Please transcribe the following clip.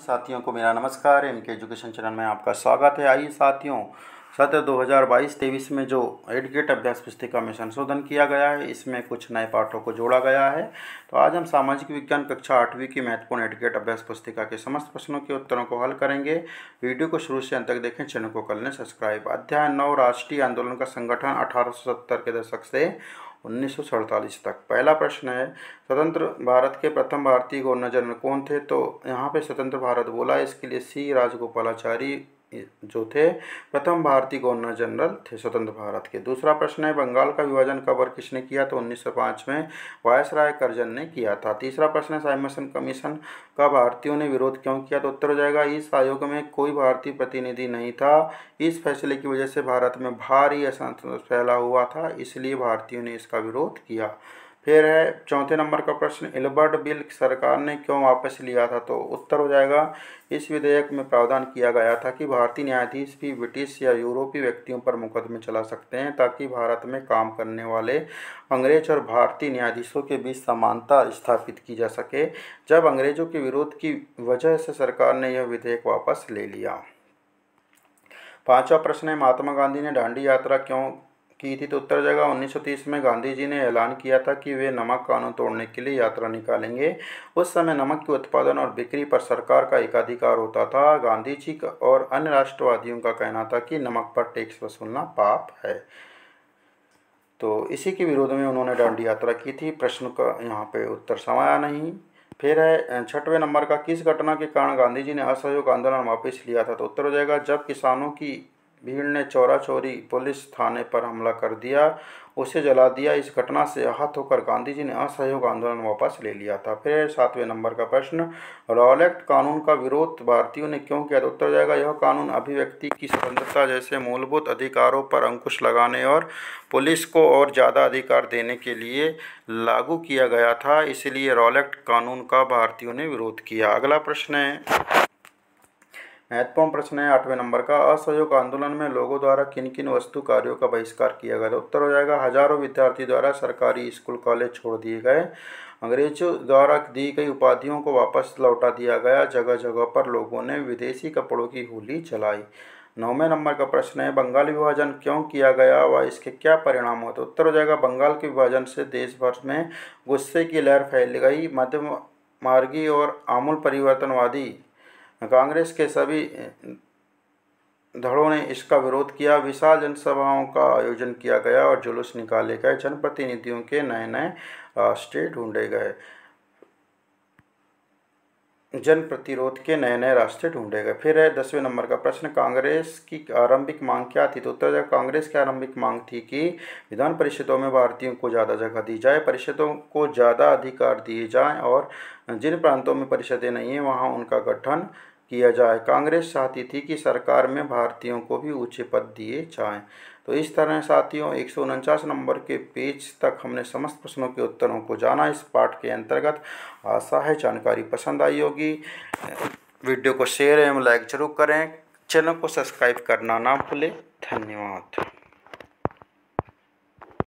साथियों को मेरा नमस्कार इनके एजुकेशन चैनल में आपका स्वागत है आइए साथियों सत्र 2022-23 में जो एडगेट अभ्यास पुस्तिका में संशोधन किया गया है इसमें कुछ नए पाठों को जोड़ा गया है तो आज हम सामाजिक विज्ञान कक्षा आठवीं की महत्वपूर्ण एडगेट अभ्यास पुस्तिका के समस्त प्रश्नों के उत्तरों को हल करेंगे वीडियो को शुरू से अंत तक देखें चैनल को कर लें सब्सक्राइब अध्याय नौ राष्ट्रीय आंदोलन का संगठन अठारह के दशक से उन्नीस तक पहला प्रश्न है स्वतंत्र भारत के प्रथम भारतीय गवर्नर जनरल कौन थे तो यहाँ पे स्वतंत्र भारत बोला इसके लिए सी राजगोपालाचारी जो थे प्रथम भारतीय गवर्नर जनरल थे स्वतंत्र भारत के दूसरा प्रश्न है बंगाल का विभाजन कब और किसने किया तो 1905 में वायस राय करजन ने किया था तीसरा प्रश्न है साइमसन कमीशन का भारतीयों ने विरोध क्यों किया तो उत्तर हो जाएगा इस आयोग में कोई भारतीय प्रतिनिधि नहीं था इस फैसले की वजह से भारत में भारी असंतोष फैला हुआ था इसलिए भारतीयों ने इसका विरोध किया फिर है चौथे नंबर का प्रश्न इलबर्ट बिल सरकार ने क्यों वापस लिया था तो उत्तर हो जाएगा इस विधेयक में प्रावधान किया गया था कि भारतीय न्यायाधीश भी ब्रिटिश या यूरोपीय व्यक्तियों पर मुकदमे चला सकते हैं ताकि भारत में काम करने वाले अंग्रेज और भारतीय न्यायाधीशों के बीच समानता स्थापित की जा सके जब अंग्रेजों के विरोध की वजह से सरकार ने यह विधेयक वापस ले लिया पांचवा प्रश्न है महात्मा गांधी ने डांडी यात्रा क्यों की थी तो उत्तर जगह 1930 में गांधी जी ने ऐलान किया था कि वे नमक कानून तोड़ने के लिए यात्रा निकालेंगे उस समय नमक के उत्पादन और बिक्री पर सरकार का एकाधिकार होता था गांधी जी और अन्य राष्ट्रवादियों का कहना था कि नमक पर टैक्स वसूलना पाप है तो इसी के विरोध में उन्होंने डांडी यात्रा की थी प्रश्न का यहाँ पे उत्तर समाया नहीं फिर है अं, छठवें नंबर का किस घटना के कारण गांधी जी ने असहयोग आंदोलन वापस लिया था तो उत्तर हो जाएगा जब किसानों की भीड़ ने चौरा चोरी पुलिस थाने पर हमला कर दिया उसे जला दिया इस घटना से आहत होकर गांधी जी ने असहयोग आंदोलन वापस ले लिया था फिर सातवें नंबर का प्रश्न रॉयल एक्ट कानून का विरोध भारतीयों ने क्यों किया तो उत्तर जाएगा यह कानून अभिव्यक्ति की स्वतंत्रता जैसे मूलभूत अधिकारों पर अंकुश लगाने और पुलिस को और ज़्यादा अधिकार देने के लिए लागू किया गया था इसलिए रॉयल एक्ट कानून का भारतीयों ने विरोध किया अगला प्रश्न है महत्वपूर्ण प्रश्न है आठवें नंबर का असहयोग आंदोलन में लोगों द्वारा किन किन वस्तु कार्यों का बहिष्कार किया गया था उत्तर हो जाएगा हजारों विद्यार्थी द्वारा सरकारी स्कूल कॉलेज छोड़ दिए गए अंग्रेजों द्वारा दी गई उपाधियों को वापस लौटा दिया गया जगह जगह पर लोगों ने विदेशी कपड़ों की होली चलाई नौवें नंबर का प्रश्न है बंगाल विभाजन क्यों किया गया व इसके क्या परिणाम होते तो उत्तर हो जाएगा बंगाल के विभाजन से देश भर में गुस्से की लहर फैल गई मध्य मार्गी और आमूल परिवर्तनवादी कांग्रेस के सभी धड़ों ने इसका विरोध किया विशाल जनसभाओं का आयोजन किया गया और जुलूस निकाले गए जनप्रतिनिधियों के नए नए रास्ते ढूंढे गए जन प्रतिरोध के नए नए रास्ते ढूंढे गए फिर है दसवें नंबर का प्रश्न कांग्रेस की आरंभिक मांग क्या थी तो उत्तर कांग्रेस की आरंभिक मांग थी कि विधान परिषदों में भारतीयों को ज़्यादा जगह दी जाए परिषदों को ज़्यादा अधिकार दिए जाएं और जिन प्रांतों में परिषदें नहीं हैं वहाँ उनका गठन किया जाए कांग्रेस चाहती थी कि सरकार में भारतीयों को भी ऊंचे पद दिए जाएं तो इस तरह साथियों एक नंबर के पेज तक हमने समस्त प्रश्नों के उत्तरों को जाना इस पाठ के अंतर्गत आशा है जानकारी पसंद आई होगी वीडियो को शेयर एवं लाइक जरूर करें चैनल को सब्सक्राइब करना ना भूलें धन्यवाद